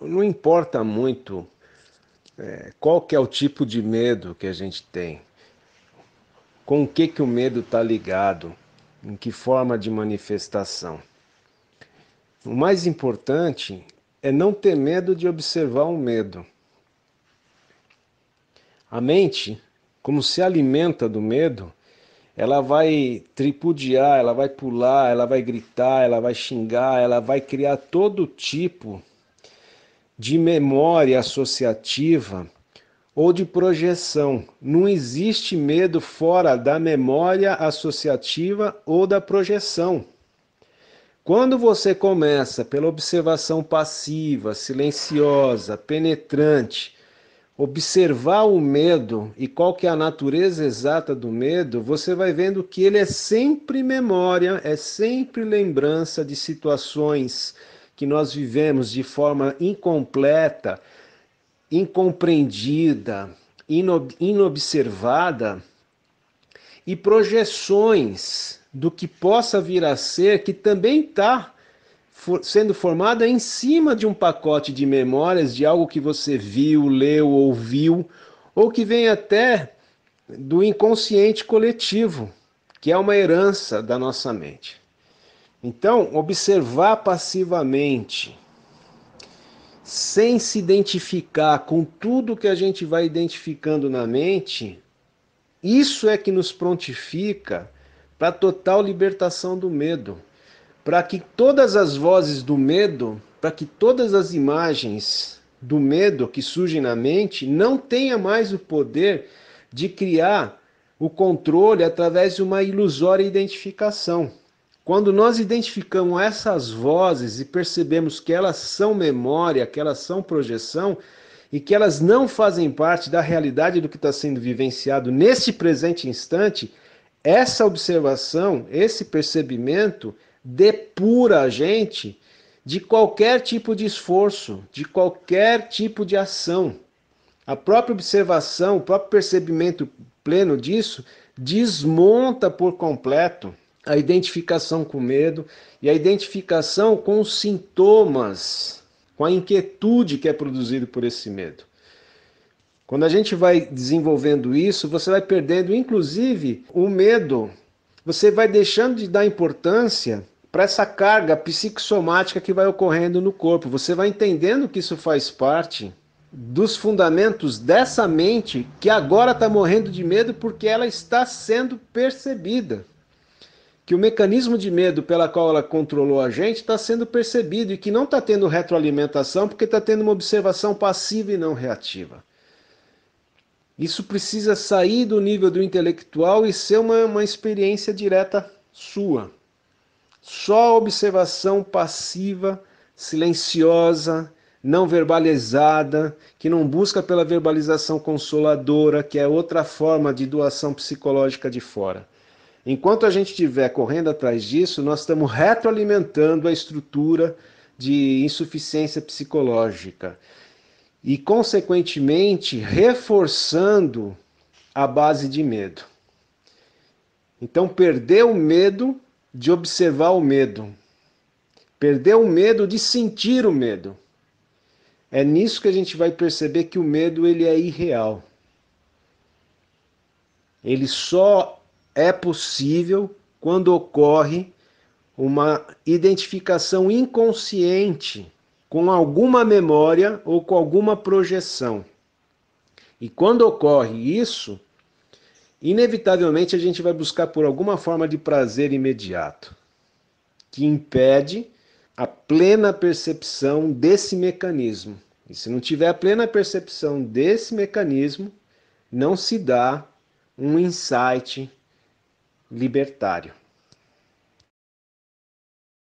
não importa muito é, qual que é o tipo de medo que a gente tem, com o que, que o medo está ligado, em que forma de manifestação. O mais importante é não ter medo de observar o medo. A mente, como se alimenta do medo, ela vai tripudiar, ela vai pular, ela vai gritar, ela vai xingar, ela vai criar todo tipo de de memória associativa ou de projeção. Não existe medo fora da memória associativa ou da projeção. Quando você começa pela observação passiva, silenciosa, penetrante, observar o medo e qual que é a natureza exata do medo, você vai vendo que ele é sempre memória, é sempre lembrança de situações que nós vivemos de forma incompleta, incompreendida, inob inobservada e projeções do que possa vir a ser que também está for sendo formada em cima de um pacote de memórias de algo que você viu, leu, ouviu, ou que vem até do inconsciente coletivo, que é uma herança da nossa mente. Então, observar passivamente, sem se identificar com tudo que a gente vai identificando na mente, isso é que nos prontifica para a total libertação do medo, para que todas as vozes do medo, para que todas as imagens do medo que surgem na mente não tenha mais o poder de criar o controle através de uma ilusória identificação. Quando nós identificamos essas vozes e percebemos que elas são memória, que elas são projeção e que elas não fazem parte da realidade do que está sendo vivenciado neste presente instante, essa observação, esse percebimento depura a gente de qualquer tipo de esforço, de qualquer tipo de ação. A própria observação, o próprio percebimento pleno disso desmonta por completo a identificação com o medo e a identificação com os sintomas, com a inquietude que é produzido por esse medo. Quando a gente vai desenvolvendo isso, você vai perdendo inclusive o medo, você vai deixando de dar importância para essa carga psicossomática que vai ocorrendo no corpo. Você vai entendendo que isso faz parte dos fundamentos dessa mente que agora está morrendo de medo porque ela está sendo percebida que o mecanismo de medo pela qual ela controlou a gente está sendo percebido e que não está tendo retroalimentação porque está tendo uma observação passiva e não reativa. Isso precisa sair do nível do intelectual e ser uma, uma experiência direta sua. Só a observação passiva, silenciosa, não verbalizada, que não busca pela verbalização consoladora, que é outra forma de doação psicológica de fora. Enquanto a gente estiver correndo atrás disso, nós estamos retroalimentando a estrutura de insuficiência psicológica e, consequentemente, reforçando a base de medo. Então, perder o medo de observar o medo, perder o medo de sentir o medo. É nisso que a gente vai perceber que o medo ele é irreal. Ele só é possível quando ocorre uma identificação inconsciente com alguma memória ou com alguma projeção. E quando ocorre isso, inevitavelmente a gente vai buscar por alguma forma de prazer imediato, que impede a plena percepção desse mecanismo. E se não tiver a plena percepção desse mecanismo, não se dá um insight libertário.